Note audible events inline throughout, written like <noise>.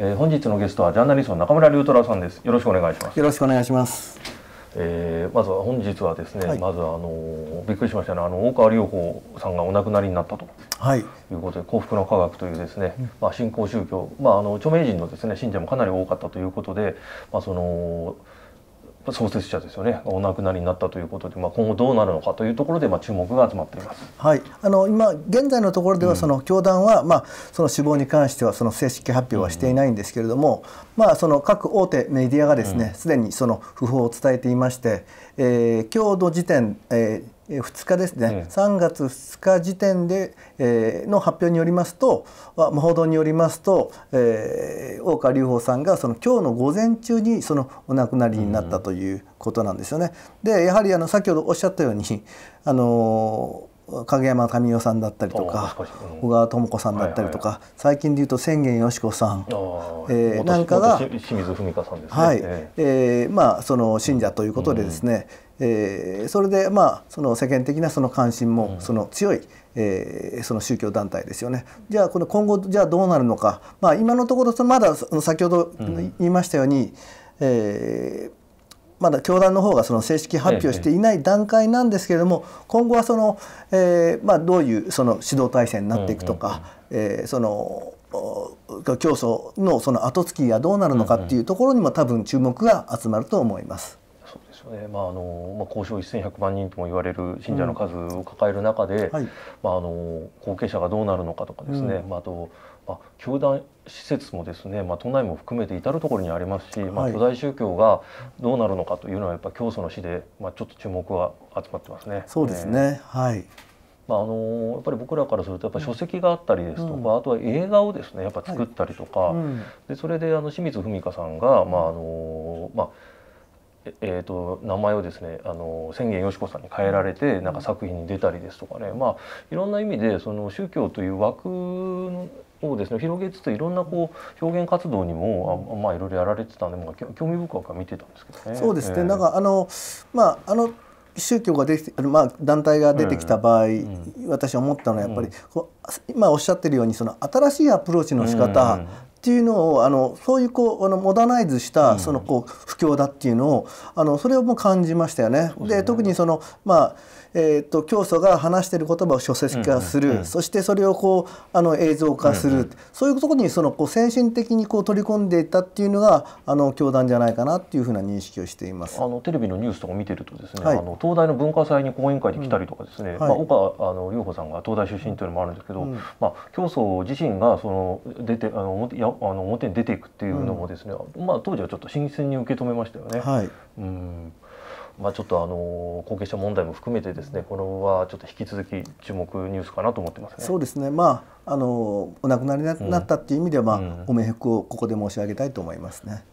えー、本日のゲストはジャーナリストの中村龍太郎さんですよろしくお願いしますよろしくお願いしますえー、まずは本日はですね、はい、まずあのびっくりしましたねあの大川隆法さんがお亡くなりになったと、はい、いうことで幸福の科学というですね、まあ、新興宗教、まあ、あの著名人のですね信者もかなり多かったということで、まあ、その創設者ですよねお亡くなりになったということで、まあ、今後どうなるのかというところで、まあ、注目が集まっています、はい、あの今現在のところではその教団は、まあ、その死亡に関してはその正式発表はしていないんですけれども、うん、まあ、その各大手メディアがですねすで、にその訃報を伝えていまして、えー、今日の時点、えー2日ですね、え3月2日時点で、えー、の発表によりますと、まあ、報道によりますと、えー、大川隆法さんがその今日の午前中にそのお亡くなりになったということなんですよね。うん、でやはりあの先ほどおっしゃったようにあの影山民夫さんだったりとか小川智子さんだったりとか最近でいうと千言よし子さんえなんかがはいえまあその信者ということでですねえそれでまあその世間的なその関心もその強いえその宗教団体ですよねじゃあこの今後じゃあどうなるのかまあ今のところまだ先ほど言いましたようにえまだ教団の方がその正式発表していない段階なんですけれども、今後はその、えーまあ、どういうその指導体制になっていくとか、うえその競争のその後付きがどうなるのかっていうところにも多分注目が集まると思います。そうですよねまああのまあ、交渉1100万人とも言われる信者の数を抱える中で、うんはい、まあ、あの後継者がどうなるのかとかですね、うん、まあ、あと、まあ、教団施設もですね、まあ、都内も含めて至る所にありますし、まあ、巨大宗教がどうなるのかというのはやっぱ教祖の死で、まあ、ちょっと注目は集まってますね。そうですね、えー、はいまあ、あのやっぱり僕らからするとやっぱ書籍があったりですとか、うん、あとは映画をですねやっぱ作ったりとか、はいうん、でそれであの清水文香さんが、まああのまあえーと、と名前をですねあの千元よし子さんに変えられてなんか作品に出たりですとかね、まあ、いろんな意味でその宗教という枠うですね広げつついろんなこう表現活動にもあまあいろいろやられてたんで、まあ、興味深くは見てたんですけどね。そうですね、えー、なんかあのまああの宗教ができてまあ、団体が出てきた場合、うん、私思ったのはやっぱり、うん、今おっしゃってるようにその新しいアプローチの仕方、っていうのをあのそういうこうあのモダナイズしたそのこう不況だっていうのをあのそれをもう感じましたよね。で特にそのまあえーと、教祖が話している言葉を書籍化する、うんうんうん、そしてそれをこうあの映像化する、うんうん、そういうところにそのこう先進的にこう取り込んでいたっていうのがあの教団じゃないかなっていうふうな認識をしていますあのテレビのニュースとか見てるとですね、はい、あの東大の文化祭に講演会に来たりとかですね、うんはい、まあ、岡あの龍穂さんが東大出身というのもあるんですけど、うん、まあ、教祖自身がその出てあの表やあの表に出ていくっていうのもですね、まあ、当時はちょっと新鮮に受け止めましたよね。はい、うんまあ、ちょっとあの後継者問題も含めてですねこれはちょっと引き続き注目ニュースかなと思ってます、ね、そうですね、まあ、あのお亡くなりになったっていう意味では、まあ、うん、ご冥福をここで申し上げたいと思いますね。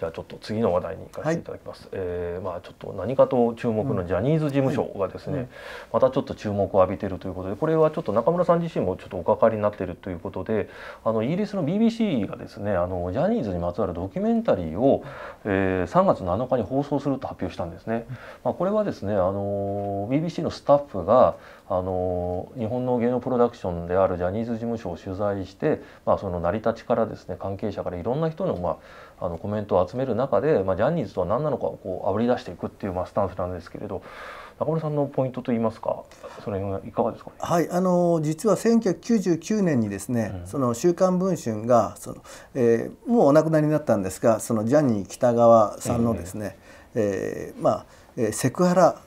じゃあちょっと次の話題に行かせていただきます。はい、えー、まあちょっと何かと注目のジャニーズ事務所がですね、うんはい、またちょっと注目を浴びているということで、これはちょっと中村さん自身もちょっとおかかりになっているということで、あのイギリスの BBC がですね、あのジャニーズにまつわるドキュメンタリーを、えー、3月7日に放送すると発表したんですね。まあこれはですね、あの BBC のスタッフがあの日本の芸能プロダクションであるジャニーズ事務所を取材して、まあ、その成り立ちからですね関係者からいろんな人の,、まあ、あのコメントを集める中で、まあ、ジャニーズとは何なのかをこうあぶり出していくっていう、まあ、スタンスなんですけれど中村さんのポイントといいますかそれいかがですか、ね、はいあの実は1999年にですね、うん、その「週刊文春が」えー、もうお亡くなりになったんですがそのジャニー喜多川さんのですね、えー、えー、まあセクハラ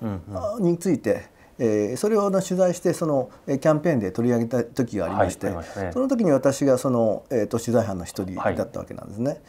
について、うんうんえー、それをの取材してそのキャンペーンで取り上げた時がありまして、はいね、その時に私がその、えーと、取材班の一人だったわけなんですね。はい、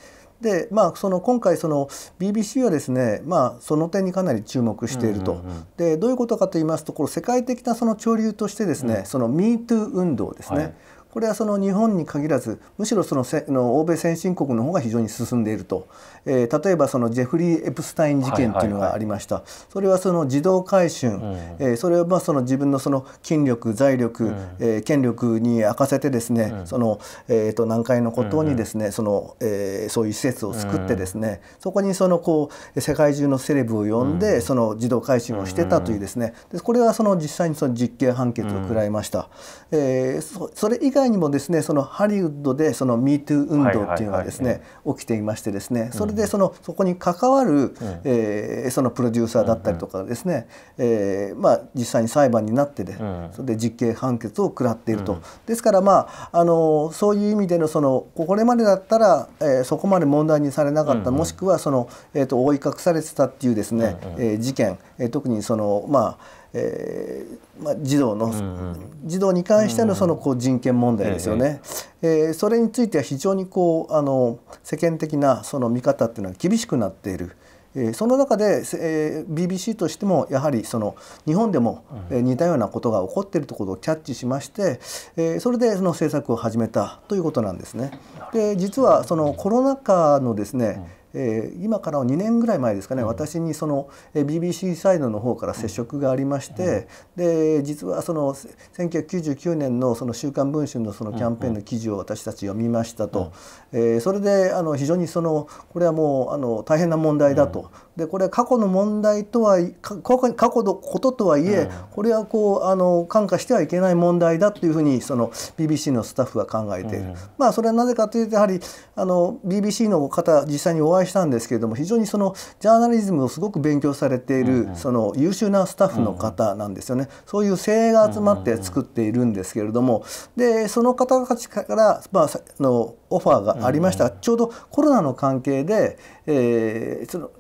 でまあ、その今回その BBC はですね、まあ、その点にかなり注目していると、でどういうことかと言いますとこの世界的なその潮流としてですね、うん、その MeToo 運動ですね、はいこれはその日本に限らずむしろそのせの欧米先進国の方が非常に進んでいると、えー、例えばそのジェフリー・エプスタイン事件というのがありました、はいはいはい、それはその自動回収、うん、えー、それはまあその自分のその筋力財力、うん、えー、権力に明かせてですね、うん、その、えー、と南海のことにですね、うん、その、えー、そういう施設を作ってですね、そこにそのこう世界中のセレブを呼んで、その自動回収をしてたというですねでこれはその実際にその実刑判決を食らいました。えー、それ以外にもですねそのハリウッドでその MeToo 運動っていうのがですね起きていましてですねそれでそのそこに関わるえそのプロデューサーだったりとかですねえまあ実際に裁判になってでそれで実刑判決を食らっているとですからまああのそういう意味でのそのこれまでだったらえそこまで問題にされなかったもしくはそのえと覆い隠されてたっていうですねえ事件え特にそのまあえーまあ、児童の、うんうん、児童に関してのそのこう人権問題ですよね、うんうん、えー、それについては非常にこうあの世間的なその見方っていうのは厳しくなっている。えー、その中で、えー、BBC としてもやはりその日本でも、えー、似たようなことが起こっているところをキャッチしまして、えー、それでその政策を始めたということなんですね。で実はそのコロナ禍のですね、えー、今から2年ぐらい前ですかね、うん、私にその BBC サイドの方から接触がありまして、うん、で実はその1999年の「その週刊文春」のそのキャンペーンの記事を私たち読みましたと、うん、えー、それであの非常にそのこれはもうあの大変な問題だと、でこれは過去の問題とは過去のこととはいえ、これはこうあの看過してはいけない問題だというふうにその BBC のスタッフは考えている。まあ、それはなぜかというとやはりあの BBC の方実際にお会いしたんですけれども非常にそのジャーナリズムをすごく勉強されている、その優秀なスタッフの方なんですよね、そういう精鋭が集まって作っているんですけれども、でその方たちから、まあ、のオファーがありましたが、うん、ちょうどコロナの関係で、えー、その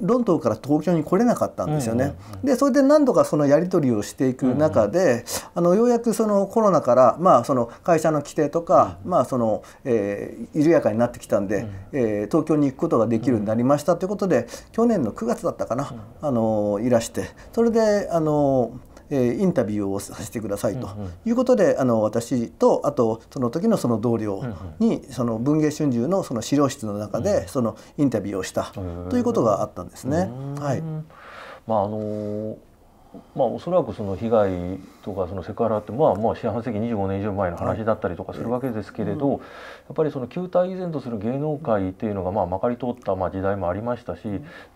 ロンドンから東京に来れなかったんですよね。でそれで何度かそのやり取りをしていく中で、あのようやくそのコロナから、まあ、その会社の規定とか、まあそのえー、緩やかになってきたんで、えー、東京に行くことができるようになりましたということで去年の9月だったかな、あのいらしてそれであの。えインタビューをさせてくださいということで、あの私とあとその時のその同僚に、その文藝春秋のその資料室の中でそのインタビューをしたということがあったんですね。はいまああのまあ、おそらくその被害とかそのセクハラって、まあ、まあ四半世紀25年以上前の話だったりとかするわけですけれど、やっぱりその旧体以前とする芸能界っていうのがまあまかり通ったまあ時代もありましたし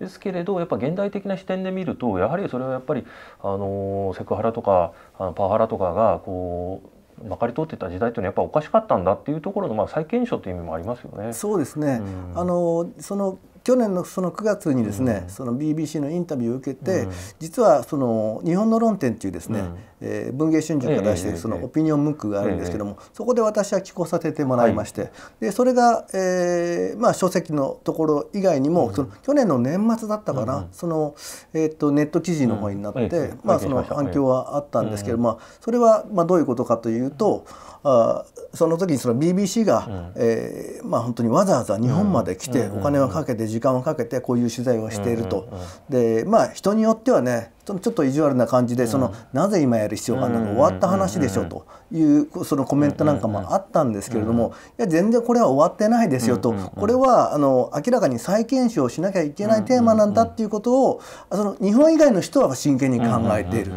ですけれどやっぱ現代的な視点で見るとやはりそれはやっぱりあのセクハラとかパワハラとかがこうまかり通ってた時代というのはやっぱおかしかったんだっていうところのまあ再検証という意味もありますよね。そうですね、うん、あのその去年のその9月にですね、うん、その BBC のインタビューを受けて、うん、実はその日本の論点っていうですね、うん、えー、文藝春秋が出しているそのオピニオンムックがあるんですけども、そこで私は寄稿させてもらいまして、はい、でそれが、えー、まあ書籍のところ以外にも、その去年の年末だったかな、そのえっ、ー、とネット記事の方になって、まあその反響はあったんですけど、まあそれはまあどういうことかというと、あその時にその BBC が、うん、えー、まあ本当にわざわざ日本まで来てお金をかけて時間をかけてこういう取材をしていると、でまあ人によってはねそのちょっと意地悪な感じで、そのなぜ今やる必要があるのだ終わった話でしょうというそのコメントなんかもあったんですけれども、いや全然これは終わってないですよと、これはあの明らかに再検証しなきゃいけないテーマなんだっていうことをその日本以外の人は真剣に考えている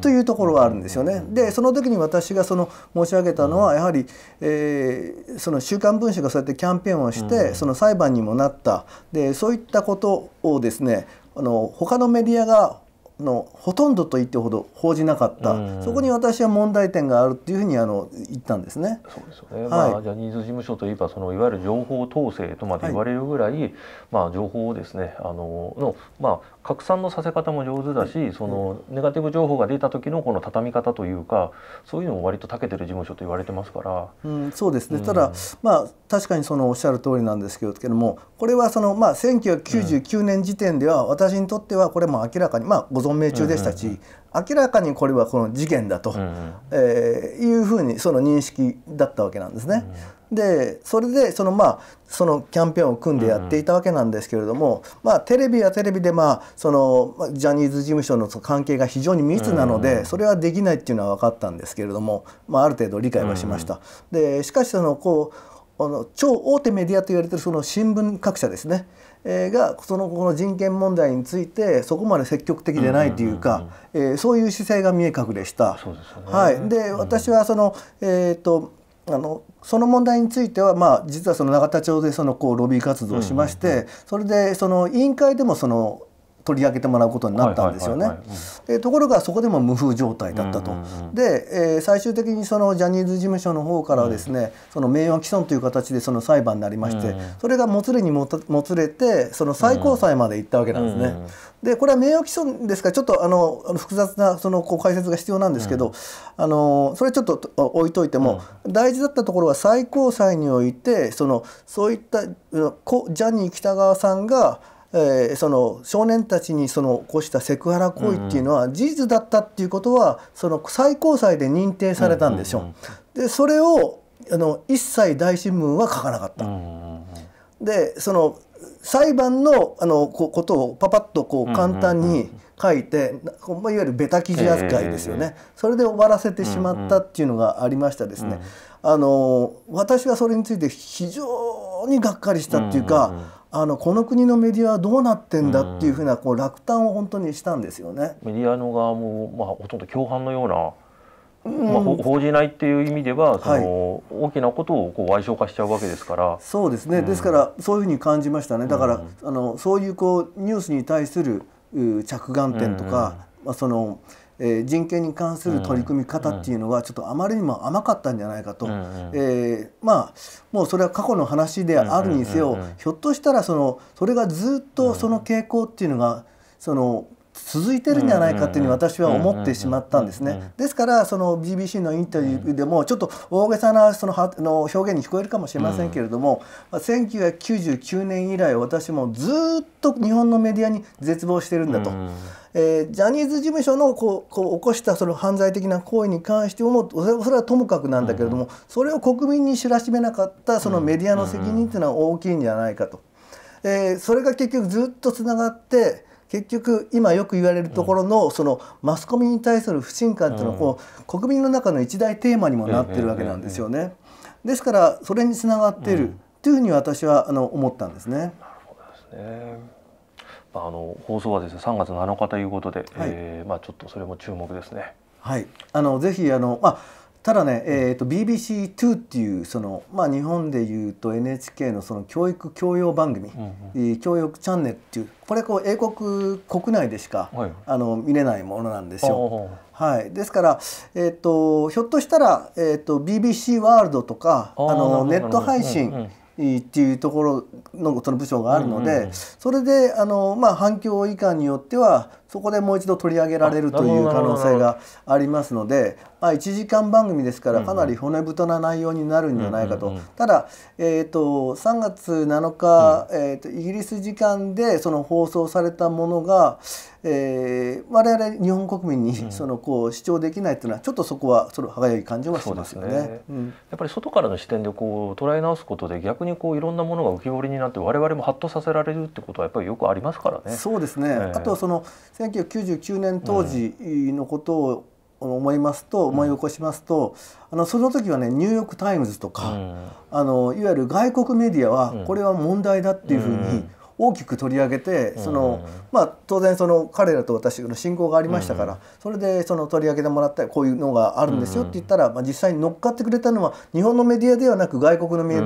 というところはあるんですよね。でその時に私がその申し上げたのはやはり、えー、その週刊文春がそうやってキャンペーンをしてその裁判にもなったでそういったことをですねあの他のメディアがのほとんどと言ってほど報じなかった、そこに私は問題点があるっていうふうにあの言ったんですね。そうですよね。はい、まあジャニーズ事務所といえばそのいわゆる情報統制とまで言われるぐらい、はい、まあ情報をですねあののまあ、拡散のさせ方も上手だし、うん、そのネガティブ情報が出た時のこの畳み方というかそういうのも割と長けてる事務所と言われてますから、うん、そうですね、うん、ただまあ確かにそのおっしゃる通りなんですけどもこれはそのまあ1999年時点では私にとってはこれも明らかにまあご存命中でしたし、うん明らかにこれはこの事件だと、うん、えー、いうふうにその認識だったわけなんですね。うんでそれでそのまあそのキャンペーンを組んでやっていたわけなんですけれども、うん、まあ、テレビはテレビで、まあ、そのジャニーズ事務所の関係が非常に密なので、うん、それはできないっていうのは分かったんですけれども、まあ、ある程度理解はしました。うん、でしかしそのこうあの超大手メディアと言われてるその新聞各社ですね、えー、がそのこの人権問題についてそこまで積極的でないというか、えそういう姿勢が見え隠れした。はい、で私はその、えーとあのその問題については、まあ、実はその永田町でそのこうロビー活動をしまして、うんうんうん、それでその委員会でもその取り上げてもらうことになったんですよね。でところがそこでも無風状態だったと。で、えー、最終的にそのジャニーズ事務所の方からはですね、うん、その名誉毀損という形でその裁判になりまして、うん、それがもつれにもつれてその最高裁まで行ったわけなんですね。うんでこれは名誉毀損ですからちょっとあの複雑なそのこう解説が必要なんですけど、うん、あのそれちょっと置いといても、うん、大事だったところは最高裁においてそのそういったジャニー喜多川さんがえー、その少年たちにその起こしたセクハラ行為っていうのは事実だったっていうことはその最高裁で認定されたんですよ。でそれをあの一切大新聞は書かなかった。でその裁判のあのことをパパッとこう簡単に書いて、うんうん、いわゆるベタ記事扱いですよね、えー、それで終わらせてしまったっていうのがありましたですね、うんうん、あの私はそれについて非常にがっかりしたっていうか、あのこの国のメディアはどうなってんだっていうふうなこう落胆を本当にしたんですよね。メディアの側も、まあ、ほとんど共犯のようなまあ、報じないっていう意味ではその、大きなことをこう矮小化しちゃうわけですから、はい、そうですね、うん、ですからそういうふうに感じましたねだから、うん、あのそういうこうニュースに対する着眼点とか、うん、まあ、そのえー、人権に関する取り組み方っていうのはちょっとあまりにも甘かったんじゃないかと、うんうん、えー、まあもうそれは過去の話であるにせよ、うんうんうん、ひょっとしたらそのそれがずっとその傾向っていうのがその続いてるんじゃないかっていうふうに私は思ってしまったんですね。ですからその BBC のインタビューでもちょっと大げさなそのの表現に聞こえるかもしれませんけれども、うん、1999年以来私もずっと日本のメディアに絶望してるんだと。うんえー、ジャニーズ事務所のこうこう起こしたその犯罪的な行為に関してもそれはともかくなんだけれども、それを国民に知らしめなかったそのメディアの責任というのは大きいんじゃないかと。えー、それが結局ずっとつながって結局今よく言われるところのそのマスコミに対する不信感というのはこう国民の中の一大テーマにもなっているわけなんですよね。ですからそれにつながっているというふうに私はあの思ったんですね。なるほどですねあの放送はですね3月7日ということで、はい、えー、まあちょっとそれも注目ですね。はい、あのぜひあのまあただね、えーと、と BBC2 っていうその、まあ、日本でいうと NHK のその教育教養番組、うんうん、教育チャンネルっていうこれこう英国国内でしか、はい、あの見れないものなんですよ。はい、ですから、えーと、ひょっとしたら、えーと、と BBC ワールドとかあのネット配信、っていうところのその部署があるので、それであの、まあ、反響以下によってはそこでもう一度取り上げられるという可能性がありますので、まあ、1時間番組ですからかなり骨太な内容になるんじゃないかと、ただ、えーと、3月7日、うん、えーと、イギリス時間でその放送されたものが、えー、我々日本国民にそのこう主張できないというのはちょっとそこはその歯がゆい感じはしますよね、ねうん、やっぱり外からの視点でこう捉え直すことで逆にこういろんなものが浮き彫りになって我々もハッとさせられるってことはやっぱりよくありますからね。そうですね、えー、あとその1999年当時のことを思いますと、思い起こしますとあのその時はねニューヨーク・タイムズとか、あのいわゆる外国メディアはこれは問題だっていうふうに大きく取り上げてその、まあ、当然その彼らと私の親交がありましたから、それでその取り上げてもらったりこういうのがあるんですよって言ったら、まあ、実際に乗っかってくれたのは日本のメディアではなく外国のメデ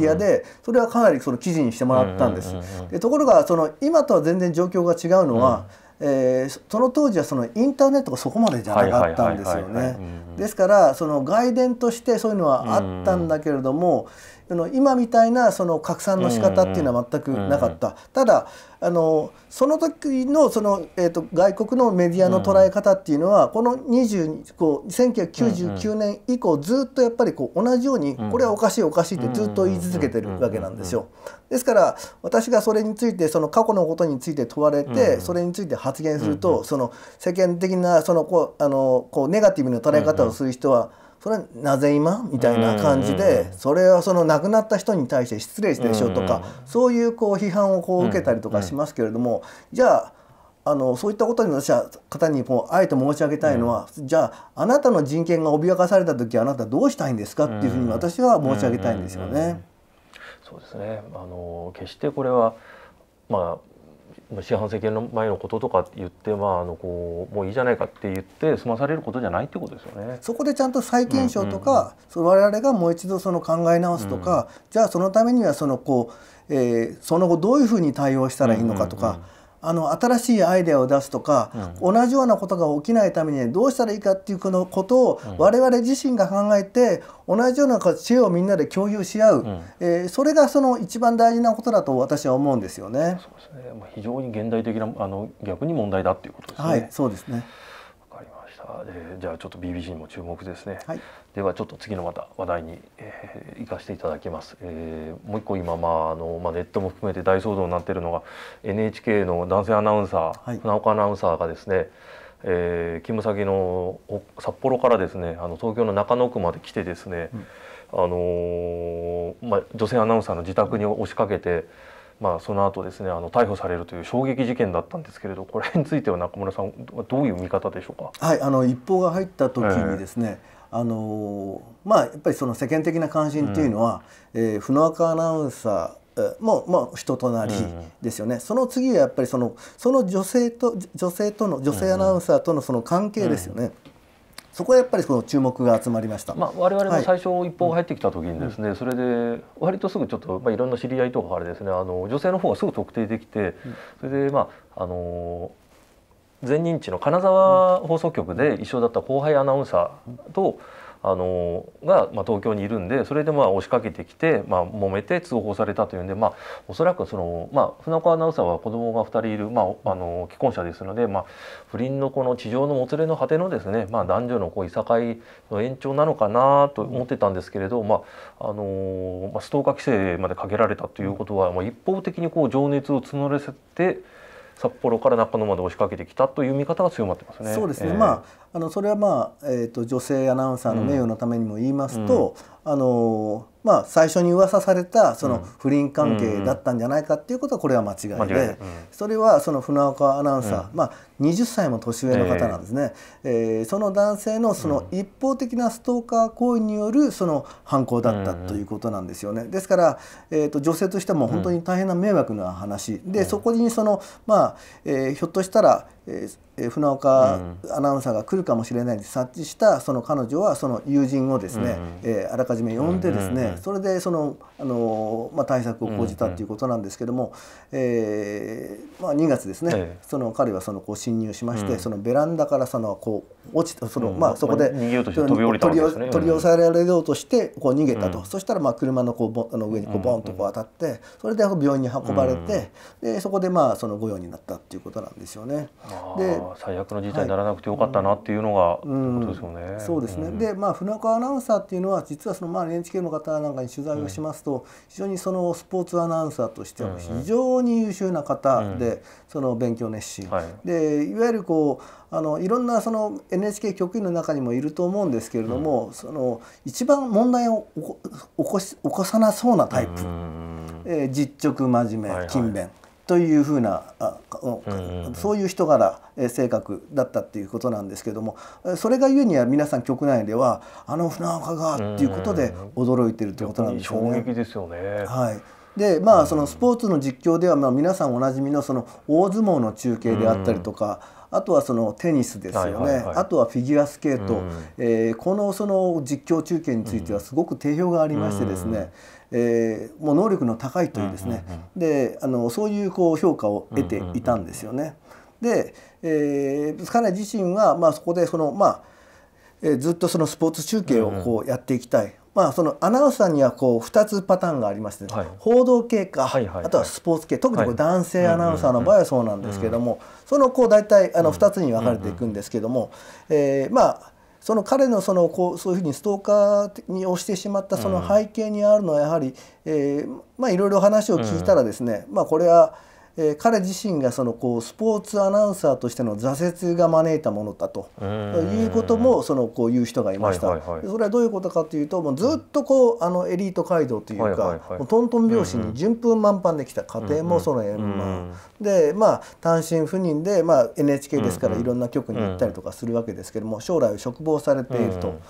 ィアでそれはかなりその記事にしてもらったんです。でところがその今とは全然状況が違うのは、えー、その当時はそのインターネットがそこまでじゃなかったんですよね。ですからその外伝としてそういうのはあったんだけれども、あの今みたいなその拡散の仕方っていうのは全くなかった。ただあのその時のその、えーと、外国のメディアの捉え方っていうのは、この20こう1999年以降ずっとやっぱりこう同じように、これはおかしいおかしいってずっと言い続けてるわけなんですよ。ですから私がそれについてその過去のことについて問われて、それについて発言すると、その世間的なそのこうあのこうネガティブな捉え方をする人は、それはなぜ今みたいな感じでそれはその亡くなった人に対して失礼してでしょとかそういうこう批判をこう受けたりとかしますけれどもじゃああのそういったことに私は方にこうあえて申し上げたいのは、うん、じゃああなたの人権が脅かされた時あなたどうしたいんですかっていうふうに私は申し上げたいんですよね。そうですねあの決してこれはまあ四半世紀の前のこととか言って、まあ、あのこうもういいじゃないかって言って済まされることじゃないってことですよね。そこでちゃんと再検証とか、うんうん、我々がもう一度その考え直すとか、うん、じゃあそのためにはそのこう、えー、その後どういうふうに対応したらいいのかとか。うんうんうんあの新しいアイデアを出すとか、うん、同じようなことが起きないためにどうしたらいいかっていうこのことを我々自身が考えて、同じような知恵をみんなで共有し合う、うん、えー、それがその一番大事なことだと私は思うんですよね。そうですね非常に現代的なあの逆に問題だっていうことですね。はい、そうですねしたえー、じゃあちょっと BBC にも注目ですね、はい、ではちょっと次のまた話題に、えー、行かせていただきます、えー、もう一個今、まああのまあ、ネットも含めて大騒動になっているのが NHK の男性アナウンサー、はい、船岡アナウンサーがですねえー、勤務先の札幌からですねあの東京の中野区まで来てですね、うん、あのー、まあ、女性アナウンサーの自宅に押しかけてまあ、その後ですねあの逮捕されるという衝撃事件だったんですけれどこれについては中村さんはどういう見方でしょうか、はい、あの一報が入った時にですね、えー、あのまあ、やっぱりその世間的な関心というのは、うんえー、船岡アナウンサーもうまあ、人となりですよね、うん、その次はやっぱりそのその女性と女性との女性アナウンサーとのその関係ですよね。うんそこはやっぱりその注目が集まりました、まあ、我々も最初一報入ってきた時にですね、はいうん、それで割とすぐちょっと、まあ、いろんな知り合いとかあれですねあの女性の方がすぐ特定できて、それでまああの前任地の金沢放送局で一緒だった後輩アナウンサーと、あのが、まあ、東京にいるんでそれでまあ押しかけてきて、まあ、揉めて通報されたというんで、まあ、おそらくその、まあ、船岡アナウンサーは子供が2人いる、まあ、あの既婚者ですので、まあ、不倫のこの地上のもつれの果てのですね、まあ、男女のこういさかいの延長なのかなと思ってたんですけれど、まああのまあ、ストーカー規制までかけられたということは、まあ、一方的にこう情熱を募らせて札幌から中野まで押しかけてきたという見方が強まってますね。そうですね、えー、まああのそれはまあ、えーと、女性アナウンサーの名誉のためにも言いますと、うん、あのまあ、最初に噂されたその不倫関係だったんじゃないかっていうことはこれは間違いで、うんうん、それはその船岡アナウンサー、うん、まあ、20歳も年上の方なんですね、えー、えー、その男性のその一方的なストーカー行為によるその犯行だったということなんですよねですから、えーと、女性としても本当に大変な迷惑な話、でそこにその、まあえー、ひょっとしたらえー、船岡アナウンサーが来るかもしれないと察知したその彼女はその友人をですね、うん、えー、あらかじめ呼んでですね、うんそれでその、あのまあ、対策を講じたということなんですけども、うんえー、まあ、2月ですね、ええ、その彼はそのこう侵入しまして、うん、そのベランダからそのこう落ちたその、まあ、そこで取り押さえられようとしてこう逃げたと、そしたらまあ車のこうあの上にこうボンとこう当たってそれで病院に運ばれて、でそこでまあその御用になったということなんですよね。で最悪の事態にならなくてよかったなっていうのが、はいうん、そうですね、うん、でまあ船川アナウンサーっていうのは実はそのまあ NHK の方なんかに取材をしますと、うん、非常にそのスポーツアナウンサーとしては非常に優秀な方で、その勉強熱心、はい、でいわゆるこうあのいろんなその NHK 局員の中にもいると思うんですけれども、その一番問題を起こし起こさなそうなタイプ、えー、実直真面目勤勉。はいはいというふうなそういう人柄、えー、性格だったっていうことなんですけどもそれがゆえには皆さん局内ではあの船岡がっていうことで驚いてるってことなんでしょうね。衝撃ですよね、はいでまあ、そのスポーツの実況では、まあ、皆さんおなじみのその大相撲の中継であったりとか、あとはそのテニスですよね、あとはフィギュアスケート、うん、えー、このその実況中継についてはすごく定評がありましてですね、うんえー、もう能力の高いというですね、であのそういうこう評価を得ていたんですよね。で、えー、彼自身は、まあ、そこでその、まあえー、ずっとそのスポーツ中継をこうやっていきたい、うんうん、まあ、そのアナウンサーにはこう2つパターンがありまして、ね、はい、報道系か、あとはスポーツ系特にこう男性アナウンサーの場合はそうなんですけども、そのこう大体あの2つに分かれていくんですけども、えー、まあその彼のそのこうそういうふうにストーカーに押してしまったその背景にあるのはやはり、えー、まあいろいろ話を聞いたらですね、まあこれはえー、彼自身がそのこうスポーツアナウンサーとしての挫折が招いたものだということもそのこういう人がいました、はいはいはい、それはどういうことかというともうずっとこうあのエリート街道というか、はいはいはい、うトントン拍子に順風満帆できた家庭もその円満、うん、でまあ単身赴任で、まあ、NHK ですからいろんな局に行ったりとかするわけですけども将来を嘱望されていると。うんうん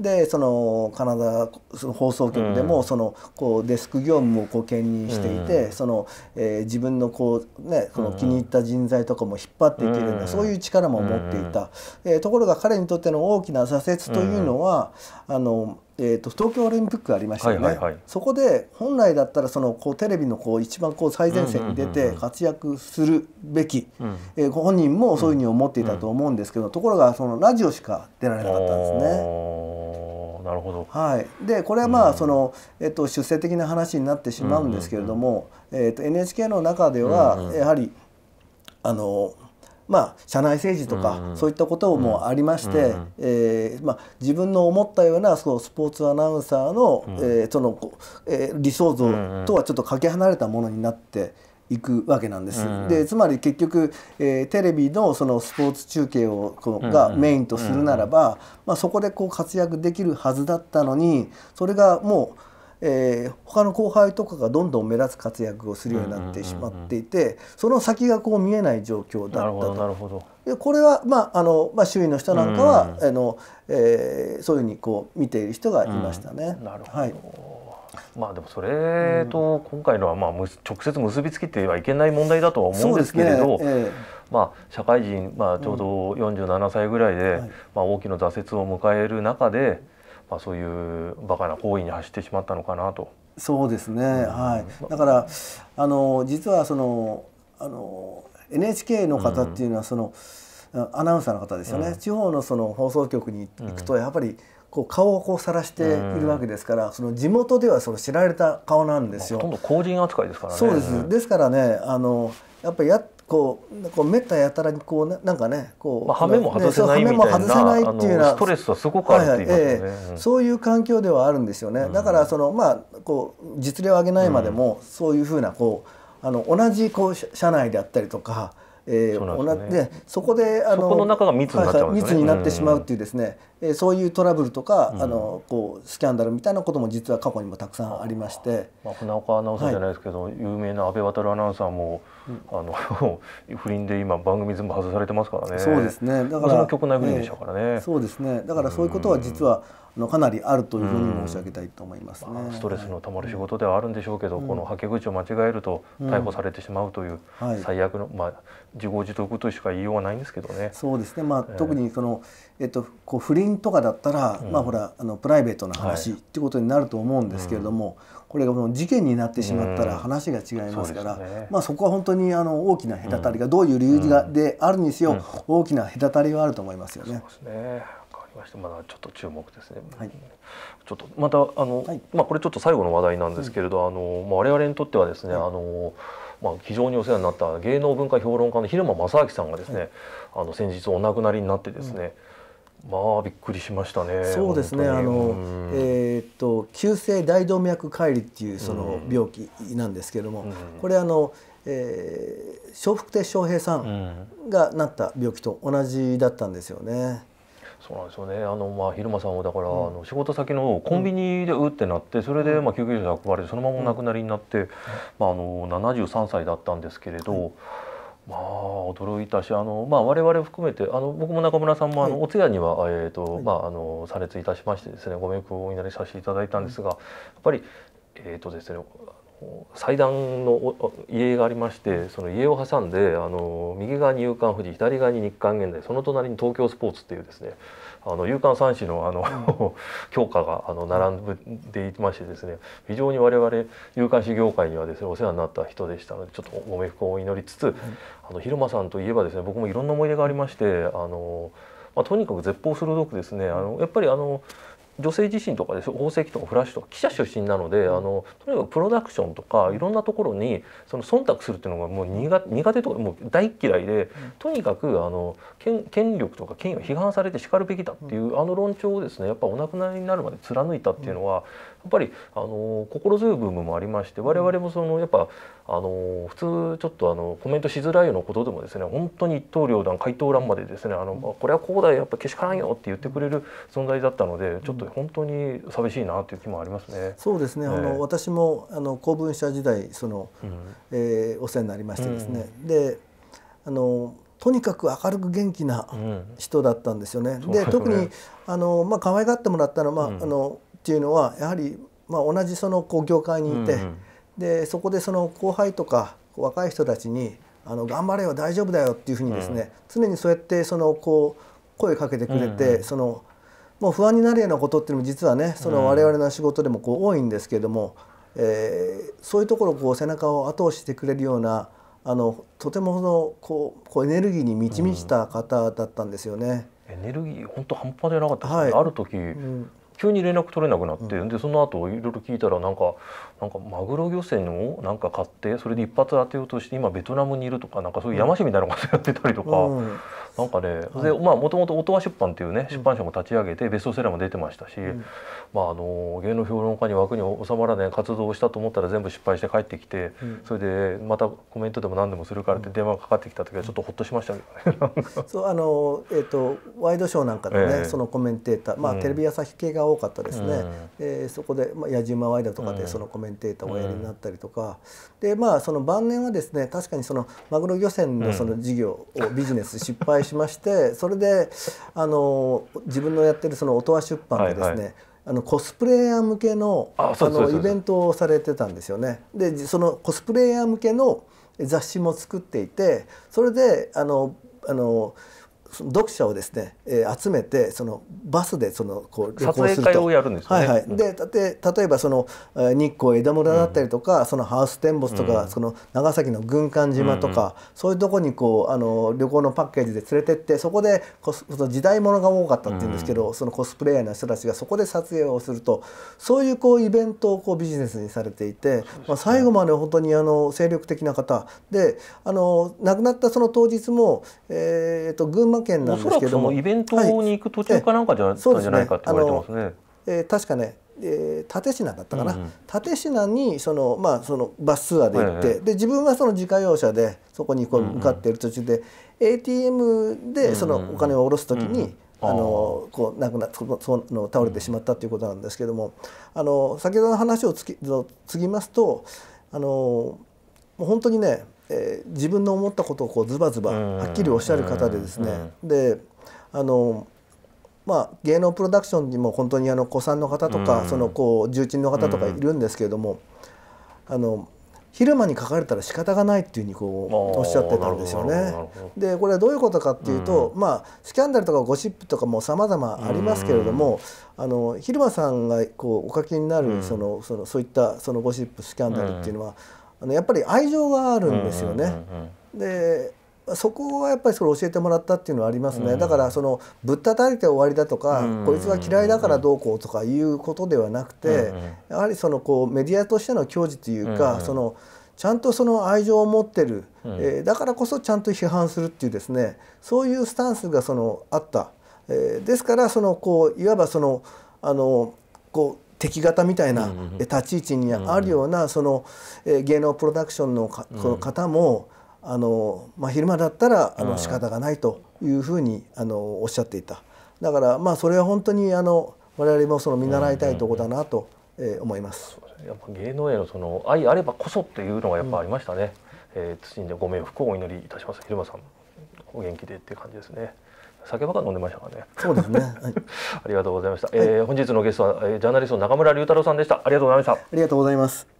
でそのカナダ放送局でも、そのこうデスク業務をこう兼任していて、そのえ自分のこう、ね、その気に入った人材とかも引っ張っていけるような、そういう力も持っていた、えところが彼にとっての大きな挫折というのは、あのえと、東京オリンピックがありましたよね、そこで本来だったらそのこうテレビのこう一番こう最前線に出て活躍するべき、えご本人もそういうふうに思っていたと思うんですけど、ところがそのラジオしか出られなかったんですね。なるほど、はい、でこれはまあその、えっと、出世的な話になってしまうんですけれども、えっと、NHK の中ではやはり、あのまあ、社内政治とか、そういったこともありまして、うえまあ、自分の思ったようなそのスポーツアナウンサーの,、えそのえ理想像とはちょっとかけ離れたものになっていくわけなんです、うん、でつまり結局、えー、テレビのそのスポーツ中継をこのがメインとするならば、まあ、そこでこう活躍できるはずだったのにそれがもうえー、他の後輩とかがどんどん目立つ活躍をするようになってしまっていて、その先がこう見えない状況だったと。でこれは、まああのまあ、周囲の人なんかは、うん、あのえー、そういうふうにこう見ている人がいましたね。うん、なるほど、はいまあでもそれと今回のはまあ直接結びつけてはいけない問題だとは思うんですけれど、ねええ、まあ、社会人、まあ、ちょうど47歳ぐらいで、うんはい、まあ、大きな挫折を迎える中で、まあ、そういうバカな行為に走ってしまったのかなと。そうですね、うん、はい、だからあの実はそのあの NHK の方っていうのはその、うん、アナウンサーの方ですよね、地方のその放送局に行くとやっぱり、こう顔をこう晒しているわけですから、その地元ではその知られた顔なんですよ。ほとんど公人扱いですからね。そうです。ですからね、あのやっぱりやこうこうめったやたらにこうなんかねこう、まあ、羽目も外せないみたいな、ね、っていうなストレスはすごくあるって言いますよね、はいはいえーそういう環境ではあるんですよね、だからそのまあこう実例を挙げないまでも、そういうふうなこうあの同じこう社内であったりとかえー、そそこであの密にねはいはい、密になってしまうっていうですね、えー、そういうトラブルとか、うん、あのこうスキャンダルみたいなことも実は過去にもたくさんありまして、まあ、船岡アナウンサーじゃないですけど、はい、有名な阿部渡アナウンサーも、うん、あの <laughs> 不倫で今番組全部外されてますからねそうですねだから局内不倫でしたからね、えー、そうですねだからそういうことは実は、のかなりあるというふうに申し上げたいと思います、ねうんまあ、ストレスのたまる仕事ではあるんでしょうけど、うん、このはけ口を間違えると逮捕されてしまうという最悪の、まあ自業自得としか言いようがないんですけどね。そうですね。まあ、特にそのえっとこう不倫とかだったら、まあほらあのプライベートな話、っていうことになると思うんですけれども、これがもう事件になってしまったら話が違いますから、まあそこは本当にあの大きな隔たりがどういう理由が、であるにせよ、大きな隔たりはあると思いますよね。そうですね。まだちょっと注目ですね。はい、ちょっとまたあの、はい、まあこれちょっと最後の話題なんですけれど、うん、あのまあ我々にとってはですね、はい、あの。まあ、非常にお世話になった芸能文化評論家の平間正明さんがですね、あの先日お亡くなりになってですね、まあびっくりしましたね。そうですね。あの、えー、っと急性大動脈解離っていうその病気なんですけれども、うん、これあの、えー、笑福亭笑瓶さんがなった病気と同じだったんですよね。そうなんですよねあの、まあ、昼間さんはだから、うん、あの仕事先のコンビニでうってなってそれでまあ救急車で運ばれてそのままお亡くなりになって、うん、まあ、あの73歳だったんですけれど。うんまあ驚いたしあの、まあ、我々含めてあの僕も中村さんもあの、はい、お通夜には、えっと、まあ、あの参列いたしましてですねご冥福をお祈りさせていただいたんですが、うん、やっぱりえっ、ー、とですね祭壇の家がありましてその家を挟んであの右側に夕刊富士左側に日刊現代その隣に東京スポーツっていうですねあの夕刊三紙のあの教科 <laughs> があの並んでいましてですね非常に我々夕刊誌業界にはですねお世話になった人でしたのでちょっとご冥福を祈りつつ、はあの広間さんといえばですね僕もいろんな思い出がありましてあの、まあ、とにかく絶望鋭くですねあのやっぱりあの女性自身とかで宝石とかフラッシュとか記者出身なので、あのとにかくプロダクションとかいろんなところにその忖度するっていうのがもう苦手とかもう大嫌いで、とにかくあの権権力とか権威を批判されてしかるべきだっていう、あの論調をですねやっぱお亡くなりになるまで貫いたっていうのは、っぱりあの心強い部分もありまして我々もそのやっぱあの普通ちょっとあのコメントしづらいようなことでもですね本当に一刀両断回答欄までですねあのこれはこうだやっぱけしからんよって言ってくれる存在だったのでちょっと本当に寂しいなという気もありますね。そうですね、えあの私もあの公文社時代その、うん、えー、お世話になりましてですね、うん、であのとにかく明るく元気な人だったんですよね。うん、で、ね、特にあの、まあ、可愛がってもらったのは、まあ、うん、あのっていうのはやはり、まあ、同じそのこう業界にいて、うんうん、でそこでその後輩とか若い人たちにあの頑張れよ大丈夫だよっていうふうにですね、うん、常にそうやってそのこう声かけてくれて、うんうん、そのもう不安になるようなことっていうのも実はねその我々の仕事でもこう多いんですけれども、うん、えー、そういうところこう背中を後押ししてくれるようなあのとてもそのこうこうエネルギーに満ち満ちた方だったんですよね。うん、エネルギー本当半端でゃなかった、ねはい、ある時、うん急に連絡取れなくなって、うん、でその後いろいろ聞いたらなんかなんかマグロ漁船をなんか買ってそれで一発当てようとして今ベトナムにいるとかなんかそういう山師みたいなことやってたりとか、うん、なんかね、はい、でまあもともと音羽出版っていうね出版社も立ち上げてベストセラーも出てましたし、うん、まああの芸能評論家に枠に収まらない活動をしたと思ったら全部失敗して帰ってきて、うん、それでまたコメントでも何でもするからって電話がかかってきた時はちょっとほっとしましたけどね。<laughs> そうあのえっ、ー、とワイドショーなんかのね、えー、そのコメンテーターまあ、テレビ朝日系が多かったですね。えー、そこでまあ矢島ワイドとかでそのコメメンテーターをおやりになったりとか、うん、でまあその晩年はですね確かにそのマグロ漁船のその事業を、ビジネス失敗しましてそれであの自分のやってるその音羽出版でですね、はいはいあのコスプレイヤー向けのあのイベントをされてたんですよね。でそのコスプレイヤー向けの雑誌も作っていてそれであのあのその読者をですね、えー、集めてそのバスでそのこう旅行すると、ね、はいはい、でたて例えばその日光江戸村だったりとか、うん、そのハウステンボスとか、うん、その長崎の軍艦島とか、うん、そういうとこにこうあの旅行のパッケージで連れてってそこでコスその時代物が多かったって言うんですけど、そのコスプレイヤーの人たちがそこで撮影をするとそういうこうイベントをこうビジネスにされていて、まあ、最後まで本当にあの精力的な方であの亡くなったその当日も、えーと、と群馬山県なんですけどもイベントに行く途中かなんかじゃ、はい、ったじゃないかって言われてますね。えー、確かね、えー、立科だったかな、うんうん、立科にその、まあ、そのバスツアーで行って、はいはい、で自分はその自家用車でそこにこう向かっている途中で、うんうん、ATM でそのお金を下ろす時に。うんうんあのこうなくなそその倒れてしまったということなんですけども、あの先ほどの話をつきつぎますとあのもう本当にねえー、自分の思ったことをこうズバズバはっきりおっしゃる方でですね、であのまあ、芸能プロダクションにも本当にあの子さんの方とか、うん、そのこう重鎮の方とかいるんですけれども、うん、あの昼間に書かれたら仕方がないっていうふうにこうおっしゃってたんですよね。でこれはどういうことかっていうと、うん、まあ、スキャンダルとかゴシップとかも様々ありますけれども、あの昼間さんがこうお書きになるそのそのそういったそのゴシップスキャンダルっていうのは、あのやっぱり愛情があるんですよね。でそこはやっぱりそれ教えてもらったっていうのはありますね、だからそのぶったたいて終わりだとか、こいつが嫌いだからどうこうとかいうことではなくて、やはりそのこうメディアとしての矜持というか、そのちゃんとその愛情を持ってる、うん、えー、だからこそちゃんと批判するっていうですねそういうスタンスがそのあった、えー、ですからそのこういわばそのあのこう敵方みたいな立ち位置にあるようなその芸能プロダクションのこの方もあの、まあ、昼間だったらあの仕方がないというふうにあのおっしゃっていただからまあそれは本当にあの我々もその見習いたいとこだなと思います。やっぱ芸能へのその愛あればこそっていうのがやっぱありましたね。うん、えー、謹んでご冥福をお祈りいたします。昼間さんお元気でっていう感じですね。酒ばかり飲んでましたからね。そうですね。<laughs> はい、ありがとうございました。えー、本日のゲストは、えー、ジャーナリスト中村龍太郎さんでした。ありがとうございました。ありがとうございます。